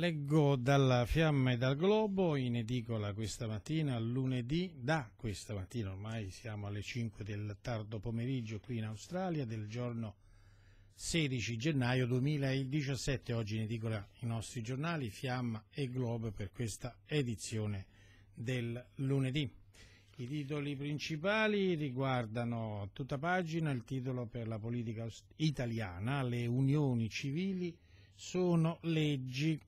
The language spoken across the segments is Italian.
Leggo dalla fiamma e dal globo in edicola questa mattina, lunedì, da questa mattina ormai siamo alle 5 del tardo pomeriggio qui in Australia del giorno 16 gennaio 2017, oggi in edicola i nostri giornali Fiamma e Globo per questa edizione del lunedì. I titoli principali riguardano a tutta pagina il titolo per la politica italiana, le unioni civili sono leggi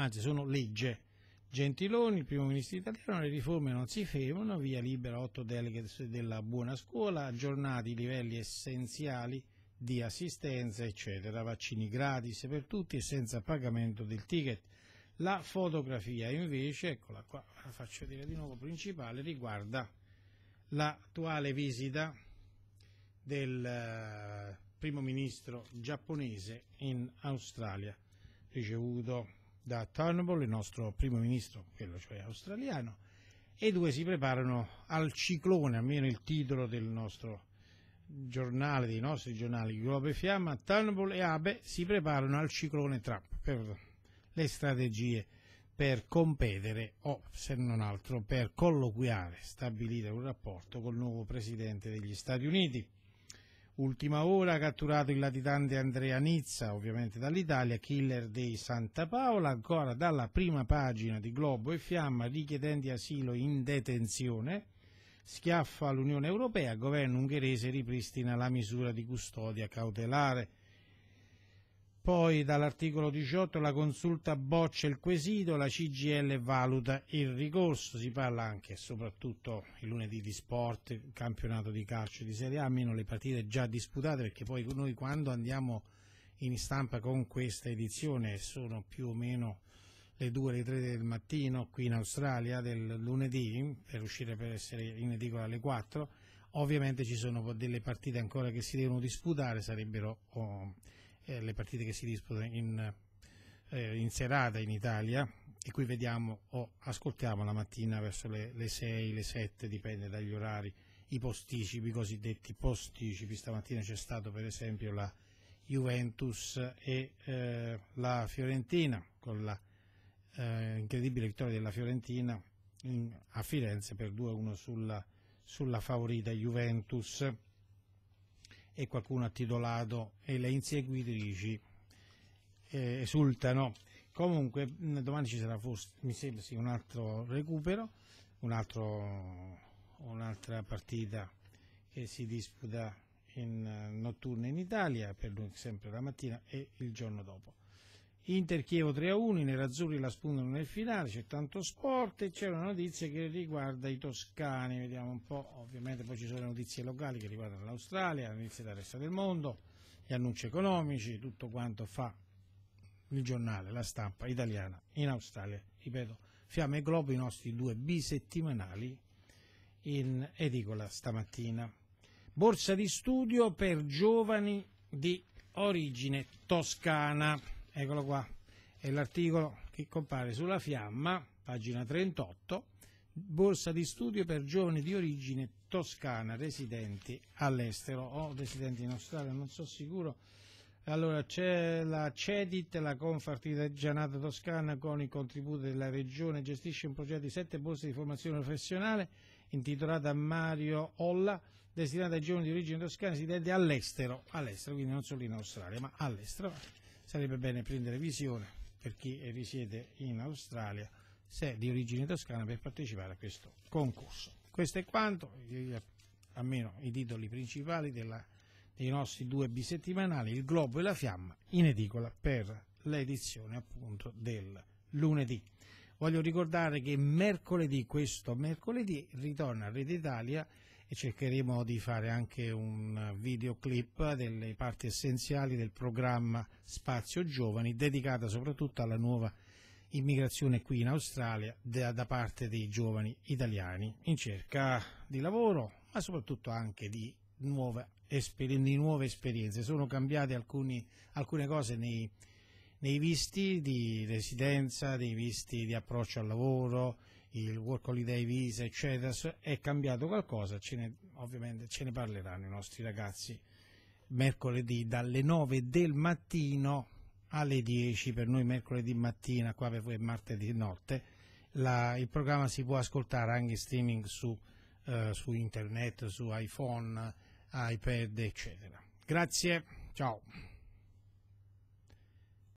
anzi sono legge. Gentiloni, il primo ministro italiano, le riforme non si fermano, via libera 8 delegate della buona scuola, aggiornati i livelli essenziali di assistenza, eccetera, vaccini gratis per tutti e senza pagamento del ticket. La fotografia invece, eccola qua, la faccio vedere di nuovo, principale, riguarda l'attuale visita del eh, primo ministro giapponese in Australia, ricevuto da Turnbull, il nostro primo ministro, quello cioè australiano, e i due si preparano al ciclone, almeno il titolo del nostro giornale, dei nostri giornali, Globo e Fiamma, Turnbull e Abe si preparano al ciclone Trump per le strategie per competere o se non altro per colloquiare, stabilire un rapporto col nuovo presidente degli Stati Uniti. Ultima ora catturato il latitante Andrea Nizza, ovviamente dall'Italia, killer dei Santa Paola, ancora dalla prima pagina di Globo e Fiamma, richiedenti asilo in detenzione, schiaffa l'Unione Europea, governo ungherese ripristina la misura di custodia cautelare. Poi dall'articolo 18 la consulta boccia il quesito, la CGL valuta il ricorso, si parla anche e soprattutto il lunedì di sport, campionato di calcio di Serie A, meno le partite già disputate perché poi noi quando andiamo in stampa con questa edizione sono più o meno le 2 le 3 del mattino qui in Australia del lunedì per uscire per essere in edicola alle 4 ovviamente ci sono delle partite ancora che si devono disputare sarebbero oh, eh, le partite che si disputano in, eh, in, serata in Italia e qui vediamo o ascoltiamo la mattina verso le, 6, le 7, dipende dagli orari, i posticipi, i cosiddetti posticipi. Stamattina c'è stato per esempio la Juventus e eh, la Fiorentina con la eh, incredibile vittoria della Fiorentina in, a Firenze per 2-1 sulla, sulla favorita Juventus e qualcuno ha titolato e le inseguitrici eh, esultano. Comunque domani ci sarà forse, mi sembra sì, un altro recupero, un un'altra partita che si disputa in eh, notturna in Italia, per noi sempre la mattina e il giorno dopo. Inter Chievo 3-1, i nerazzurri la sfondano nel finale, c'è tanto sport e c'è una notizia che riguarda i toscani, vediamo un po', ovviamente poi ci sono le notizie locali che riguardano l'Australia, le notizie del resto del mondo, gli annunci economici, tutto quanto fa il giornale, la stampa italiana in Australia, ripeto, Fiamme e Globo, i nostri due bisettimanali in edicola stamattina. Borsa di studio per giovani di origine toscana eccolo qua, è l'articolo che compare sulla fiamma, pagina 38, borsa di studio per giovani di origine toscana residenti all'estero o oh, residenti in Australia, non sono sicuro. Allora c'è la CEDIT, la Confartigianata Toscana con i contributi della regione, gestisce un progetto di sette borse di formazione professionale intitolata Mario Olla, destinata ai giovani di origine toscana residenti all'estero, all'estero, quindi non solo in Australia, ma all'estero Sarebbe bene prendere visione per chi risiede in Australia se è di origine toscana per partecipare a questo concorso. Questo è quanto, almeno i titoli principali della, dei nostri due bisettimanali, Il Globo e la Fiamma, in edicola per l'edizione appunto del lunedì. Voglio ricordare che mercoledì, questo mercoledì, ritorna a Rete Italia e cercheremo di fare anche un videoclip delle parti essenziali del programma Spazio Giovani dedicata soprattutto alla nuova immigrazione qui in Australia da, da parte dei giovani italiani in cerca di lavoro ma soprattutto anche di nuove, di nuove esperienze. Sono cambiate alcuni, alcune cose nei, nei visti di residenza, dei visti di approccio al lavoro, il work holiday visa, eccetera, è cambiato qualcosa, ce ne, ovviamente ce ne parleranno i nostri ragazzi mercoledì dalle 9 del mattino alle 10, per noi mercoledì mattina, qua per voi è martedì notte, la, il programma si può ascoltare anche in streaming su, eh, su internet, su iPhone, iPad, eccetera. Grazie, ciao.